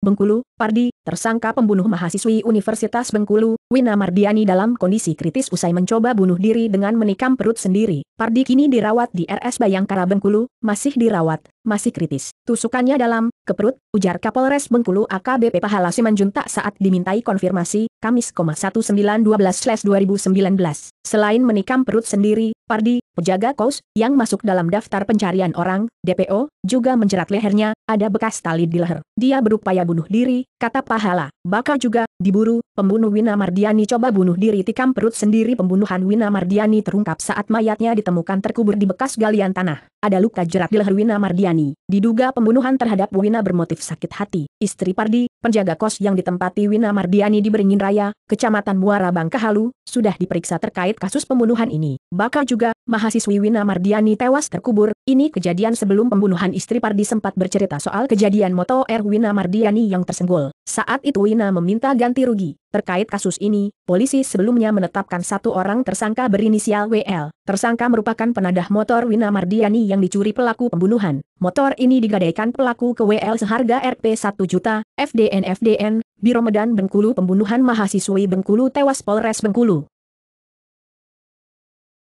Bengkulu, Pardi, tersangka pembunuh mahasiswi Universitas Bengkulu, Wina Mardiani dalam kondisi kritis usai mencoba bunuh diri dengan menikam perut sendiri. Pardi kini dirawat di RS Bayangkara Bengkulu, masih dirawat, masih kritis. Tusukannya dalam, ke perut, ujar Kapolres Bengkulu AKBP Pahala Simanjuntak saat dimintai konfirmasi, Kamis 1912-2019. Selain menikam perut sendiri, Pardi, penjaga kos, yang masuk dalam daftar pencarian orang, DPO, juga menjerat lehernya, ada bekas tali di leher. Dia berupaya bunuh diri, kata Pahala. Bakal juga, diburu, pembunuh Wina Mardiani coba bunuh diri tikam perut sendiri pembunuhan Wina Mardiani terungkap saat mayatnya ditemukan terkubur di bekas galian tanah. Ada luka jerat di leher Wina Mardiani. Diduga pembunuhan terhadap Wina bermotif sakit hati. Istri Pardi, penjaga kos yang ditempati Wina Mardiani di Beringin Raya, Kecamatan Muara Bangkahalu, sudah diperiksa terkait kasus pembunuhan ini. Bakal juga, mahasiswi Wina Mardiani tewas terkubur, ini kejadian sebelum pembunuhan istri Pardi sempat bercerita soal kejadian moto R Wina Mardiani yang tersenggol. Saat itu Wina meminta ganti rugi. Terkait kasus ini, polisi sebelumnya menetapkan satu orang tersangka berinisial WL. Tersangka merupakan penadah motor Wina Mardiani yang dicuri pelaku pembunuhan. Motor ini digadaikan pelaku ke WL seharga Rp 1 juta, FDN-FDN, Biro Medan Bengkulu pembunuhan mahasiswi Bengkulu tewas Polres Bengkulu.